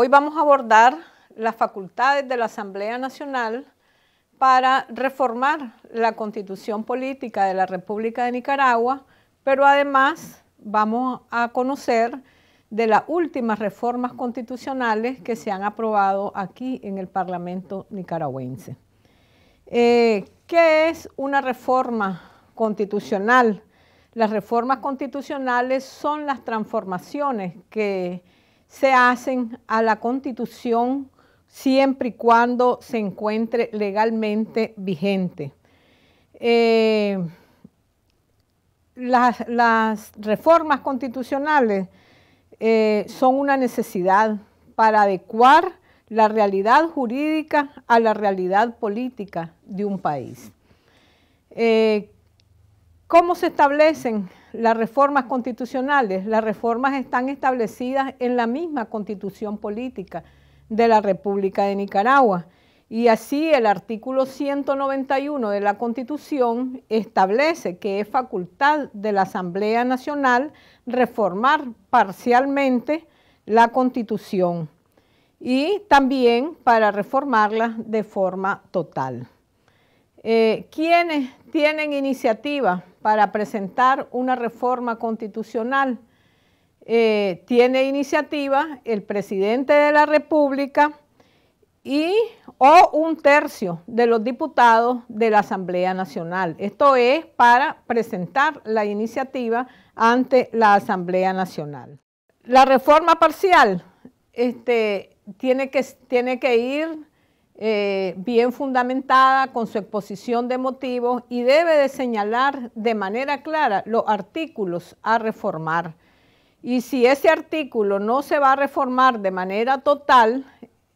hoy vamos a abordar las facultades de la Asamblea Nacional para reformar la constitución política de la República de Nicaragua, pero además vamos a conocer de las últimas reformas constitucionales que se han aprobado aquí en el Parlamento nicaragüense. Eh, ¿Qué es una reforma constitucional? Las reformas constitucionales son las transformaciones que se hacen a la Constitución siempre y cuando se encuentre legalmente vigente. Eh, las, reformas constitucionales eh, son una necesidad para adecuar la realidad jurídica a la realidad política de un país. Eh, ¿Cómo se establecen las reformas constitucionales, las reformas están establecidas en la misma constitución política de la República de Nicaragua. Y así el artículo 191 de la Constitución establece que es facultad de la Asamblea Nacional reformar parcialmente la Constitución y también para reformarla de forma total. Eh, quienes tienen iniciativa para presentar una reforma constitucional. Eh, tiene iniciativa el presidente de la República y o un tercio de los diputados de la Asamblea Nacional. Esto es para presentar la iniciativa ante la Asamblea Nacional. La reforma parcial este, tiene, que, tiene que ir eh, bien fundamentada con su exposición de motivos y debe de señalar de manera clara los artículos a reformar. Y si ese artículo no se va a reformar de manera total,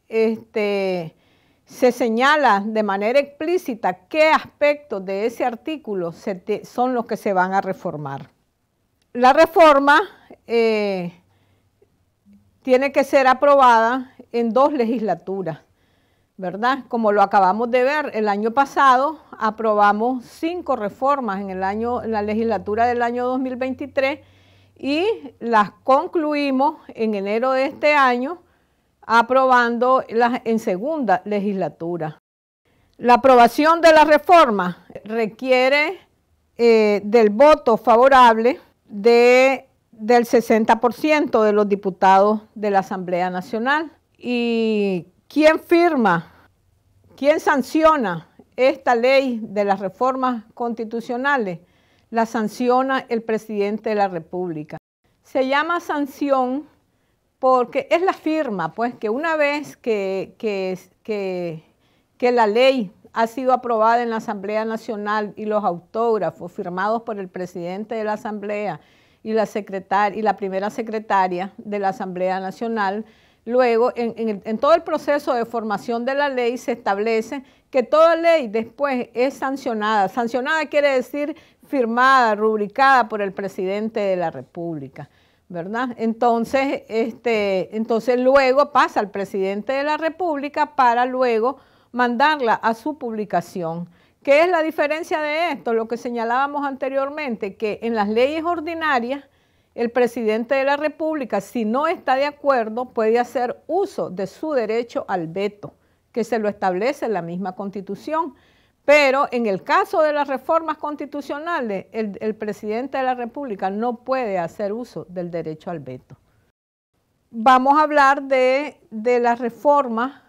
este, se señala de manera explícita qué aspectos de ese artículo son los que se van a reformar. La reforma eh, tiene que ser aprobada en dos legislaturas. ¿verdad? Como lo acabamos de ver, el año pasado aprobamos cinco reformas en, el año, en la legislatura del año 2023 y las concluimos en enero de este año aprobando las en segunda legislatura. La aprobación de la reforma requiere eh, del voto favorable de, del 60% de los diputados de la Asamblea Nacional y ¿Quién firma? ¿Quién sanciona esta ley de las reformas constitucionales? La sanciona el presidente de la República. Se llama sanción porque es la firma, pues que una vez que, que, que, la ley ha sido aprobada en la Asamblea Nacional y los autógrafos firmados por el presidente de la Asamblea y la, y la primera secretaria de la Asamblea Nacional, Luego, en, todo el proceso de formación de la ley se establece que toda ley después es sancionada. Sancionada quiere decir firmada, rubricada por el presidente de la República, ¿verdad? Entonces, este, entonces luego pasa al presidente de la República para luego mandarla a su publicación. ¿Qué es la diferencia de esto? Lo que señalábamos anteriormente, que en las leyes ordinarias el presidente de la República, si no está de acuerdo, puede hacer uso de su derecho al veto, que se lo establece en la misma constitución. Pero en el caso de las reformas constitucionales, el, presidente de la República no puede hacer uso del derecho al veto. Vamos a hablar de, de las reformas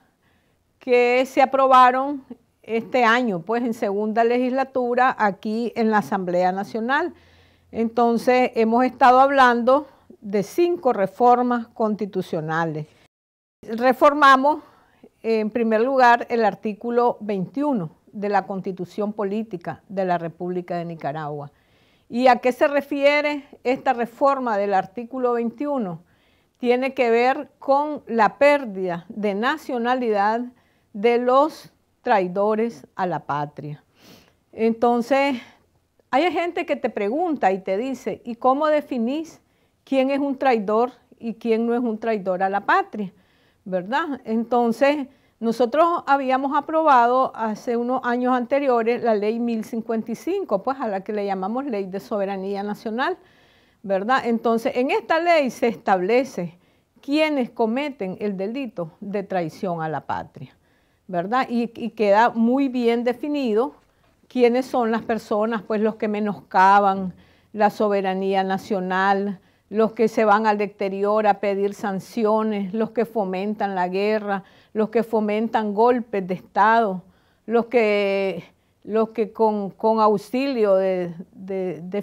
que se aprobaron este año, pues en segunda legislatura aquí en la Asamblea Nacional. Entonces, hemos estado hablando de cinco reformas constitucionales. Reformamos, en primer lugar, el artículo 21 de la Constitución Política de la República de Nicaragua. ¿Y a qué se refiere esta reforma del artículo 21? Tiene que ver con la pérdida de nacionalidad de los traidores a la patria. Entonces, hay gente que te pregunta y te dice, ¿y cómo definís quién es un traidor y quién no es un traidor a la patria? ¿Verdad? Entonces, nosotros habíamos aprobado hace unos años anteriores la ley 1055, pues a la que le llamamos ley de soberanía nacional, ¿verdad? Entonces, en esta ley se establece quienes cometen el delito de traición a la patria, ¿verdad? Y, y queda muy bien definido quiénes son las personas, pues los que menoscaban la soberanía nacional, los que se van al exterior a pedir sanciones, los que fomentan la guerra, los que fomentan golpes de Estado, los que, los que con, con, auxilio de,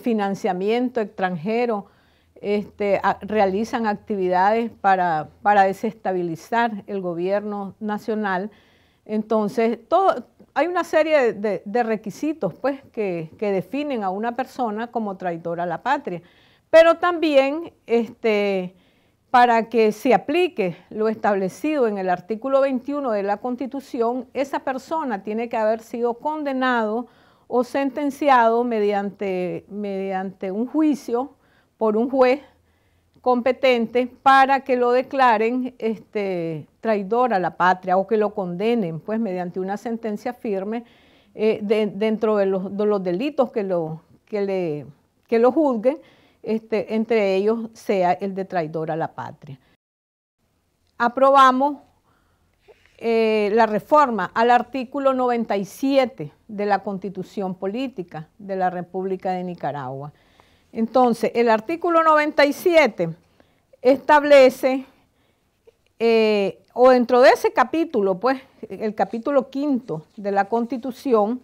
financiamiento extranjero este, realizan actividades para, para desestabilizar el gobierno nacional. Entonces, todo, hay una serie de, requisitos pues, que, que, definen a una persona como traidora a la patria, pero también este, para que se aplique lo establecido en el artículo 21 de la Constitución, esa persona tiene que haber sido condenado o sentenciado mediante, mediante un juicio por un juez competente para que lo declaren este, traidor a la patria o que lo condenen, pues mediante una sentencia firme eh, dentro de los, delitos que lo, que le, que lo juzguen, este, entre ellos sea el de traidor a la patria. Aprobamos eh, la reforma al artículo 97 de la Constitución Política de la República de Nicaragua. Entonces, el artículo 97 establece, eh, o dentro de ese capítulo, pues, el capítulo quinto de la Constitución,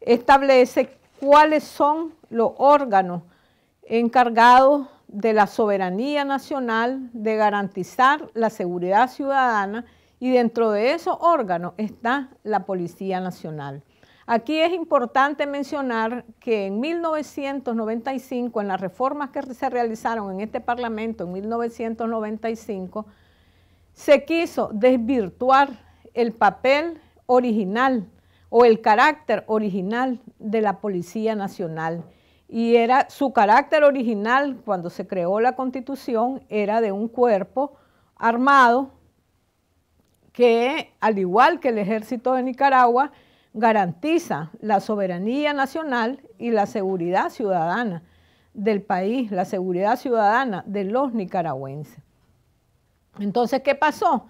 establece cuáles son los órganos encargados de la soberanía nacional, de garantizar la seguridad ciudadana, y dentro de esos órganos está la Policía Nacional. Aquí es importante mencionar que en 1995, en las reformas que se realizaron en este Parlamento en 1995, se quiso desvirtuar el papel original o el carácter original de la Policía Nacional. Y era su carácter original cuando se creó la Constitución, era de un cuerpo armado que, al igual que el ejército de Nicaragua, garantiza la soberanía nacional y la seguridad ciudadana del país, la seguridad ciudadana de los nicaragüenses. Entonces, ¿qué pasó?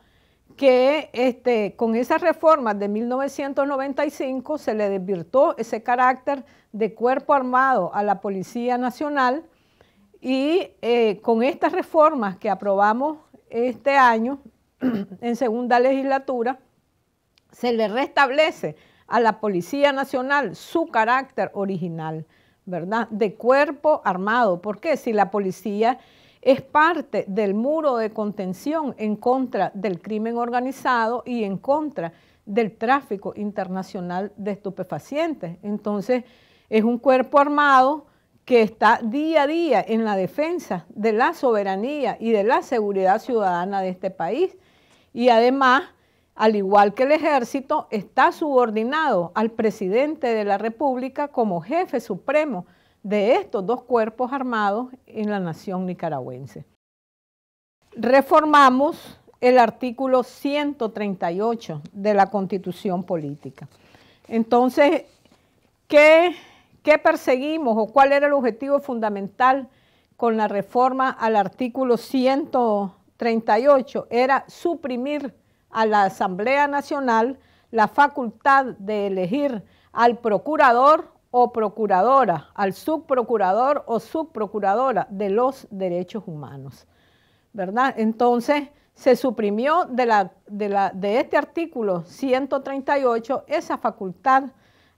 Que este, con esas reformas de 1995 se le desvirtó ese carácter de cuerpo armado a la Policía Nacional y eh, con estas reformas que aprobamos este año en segunda legislatura, se le restablece a la Policía Nacional su carácter original, ¿verdad? De cuerpo armado. ¿Por qué? Si la policía es parte del muro de contención en contra del crimen organizado y en contra del tráfico internacional de estupefacientes. Entonces, es un cuerpo armado que está día a día en la defensa de la soberanía y de la seguridad ciudadana de este país. Y además, al igual que el ejército, está subordinado al presidente de la República como jefe supremo de estos dos cuerpos armados en la nación nicaragüense. Reformamos el artículo 138 de la Constitución Política. Entonces, ¿qué, ¿qué, perseguimos o cuál era el objetivo fundamental con la reforma al artículo 138? Era suprimir a la Asamblea Nacional la facultad de elegir al procurador o procuradora, al subprocurador o subprocuradora de los derechos humanos. ¿Verdad? Entonces, se suprimió de, la, este artículo 138 esa facultad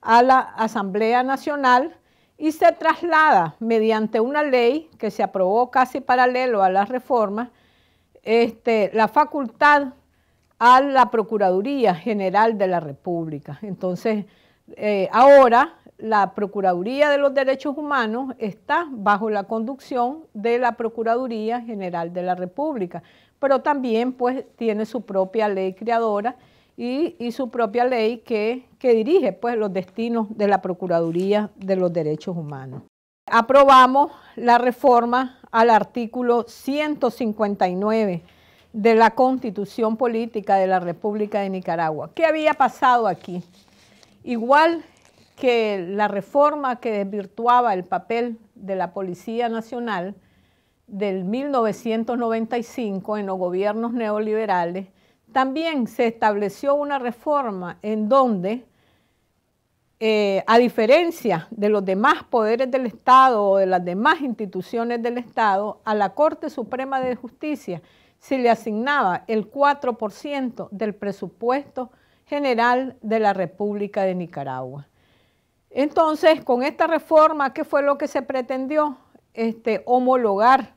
a la Asamblea Nacional y se traslada mediante una ley que se aprobó casi paralelo a la reforma este, la facultad a la Procuraduría General de la República. Entonces, eh, ahora la Procuraduría de los Derechos Humanos está bajo la conducción de la Procuraduría General de la República, pero también pues tiene su propia ley creadora y, su propia ley que, dirige pues los destinos de la Procuraduría de los Derechos Humanos. Aprobamos la reforma al artículo 159 de la constitución política de la República de Nicaragua. ¿Qué había pasado aquí? Igual que la reforma que desvirtuaba el papel de la Policía Nacional del 1995 en los gobiernos neoliberales, también se estableció una reforma en donde, eh, a diferencia de los demás poderes del Estado o de las demás instituciones del Estado, a la Corte Suprema de Justicia, se le asignaba el 4% del presupuesto general de la República de Nicaragua. Entonces, con esta reforma, ¿qué fue lo que se pretendió? Este, homologar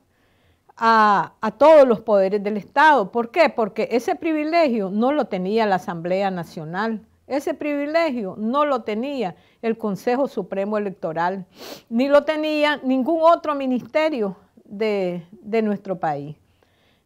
a, todos los poderes del Estado. ¿Por qué? Porque ese privilegio no lo tenía la Asamblea Nacional, ese privilegio no lo tenía el Consejo Supremo Electoral, ni lo tenía ningún otro ministerio de nuestro país.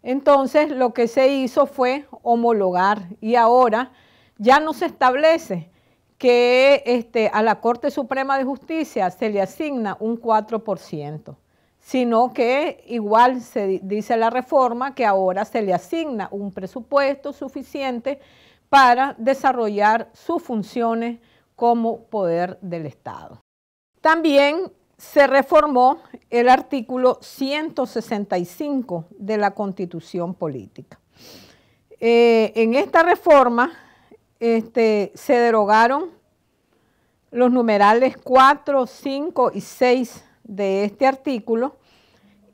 Entonces lo que se hizo fue homologar y ahora ya no se establece que este, a la Corte Suprema de Justicia se le asigna un 4%, sino que igual se dice la reforma que ahora se le asigna un presupuesto suficiente para desarrollar sus funciones como poder del Estado. También se reformó el artículo 165 de la Constitución Política. Eh, en esta reforma este, se derogaron los numerales 4, 5 y 6 de este artículo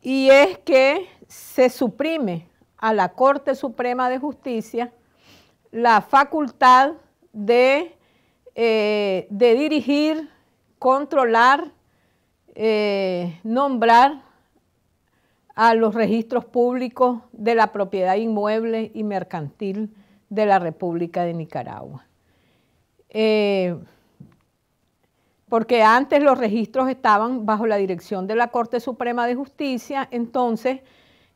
y es que se suprime a la Corte Suprema de Justicia la facultad de eh, dirigir, controlar eh, nombrar a los registros públicos de la propiedad inmueble y mercantil de la República de Nicaragua. Eh, porque antes los registros estaban bajo la dirección de la Corte Suprema de Justicia, entonces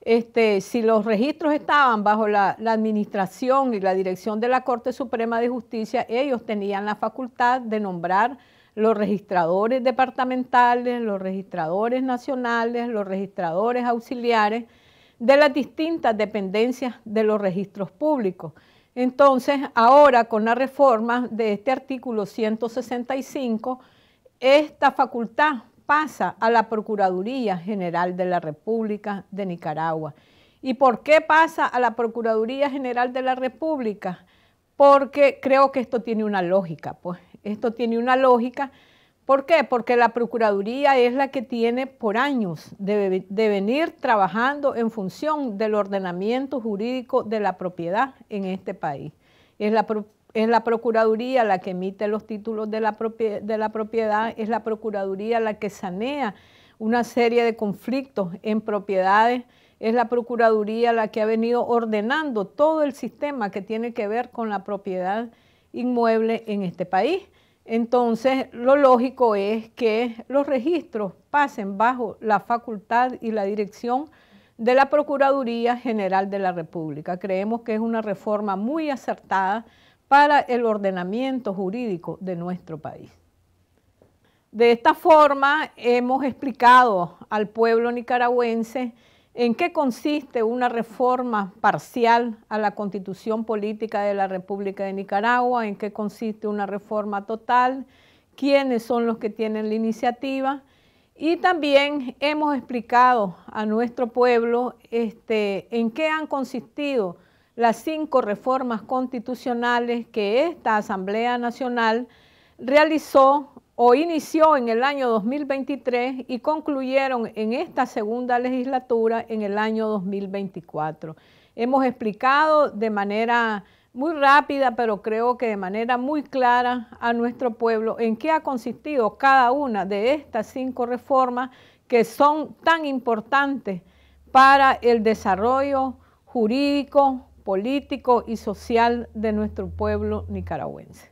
este, si los registros estaban bajo la, administración y la dirección de la Corte Suprema de Justicia, ellos tenían la facultad de nombrar los registradores departamentales, los registradores nacionales, los registradores auxiliares de las distintas dependencias de los registros públicos. Entonces, ahora con la reforma de este artículo 165, esta facultad pasa a la Procuraduría General de la República de Nicaragua. ¿Y por qué pasa a la Procuraduría General de la República? Porque creo que esto tiene una lógica, pues esto tiene una lógica. ¿Por qué? Porque la Procuraduría es la que tiene por años de, venir trabajando en función del ordenamiento jurídico de la propiedad en este país. Es la, Procuraduría la que emite los títulos de la propiedad, es la Procuraduría la que sanea una serie de conflictos en propiedades, es la Procuraduría la que ha venido ordenando todo el sistema que tiene que ver con la propiedad inmueble en este país. Entonces, lo lógico es que los registros pasen bajo la facultad y la dirección de la Procuraduría General de la República. Creemos que es una reforma muy acertada para el ordenamiento jurídico de nuestro país. De esta forma hemos explicado al pueblo nicaragüense en qué consiste una reforma parcial a la constitución política de la República de Nicaragua, en qué consiste una reforma total, quiénes son los que tienen la iniciativa. Y también hemos explicado a nuestro pueblo este, en qué han consistido las cinco reformas constitucionales que esta Asamblea Nacional realizó o inició en el año 2023 y concluyeron en esta segunda legislatura en el año 2024. Hemos explicado de manera muy rápida, pero creo que de manera muy clara a nuestro pueblo en qué ha consistido cada una de estas cinco reformas que son tan importantes para el desarrollo jurídico, político y social de nuestro pueblo nicaragüense.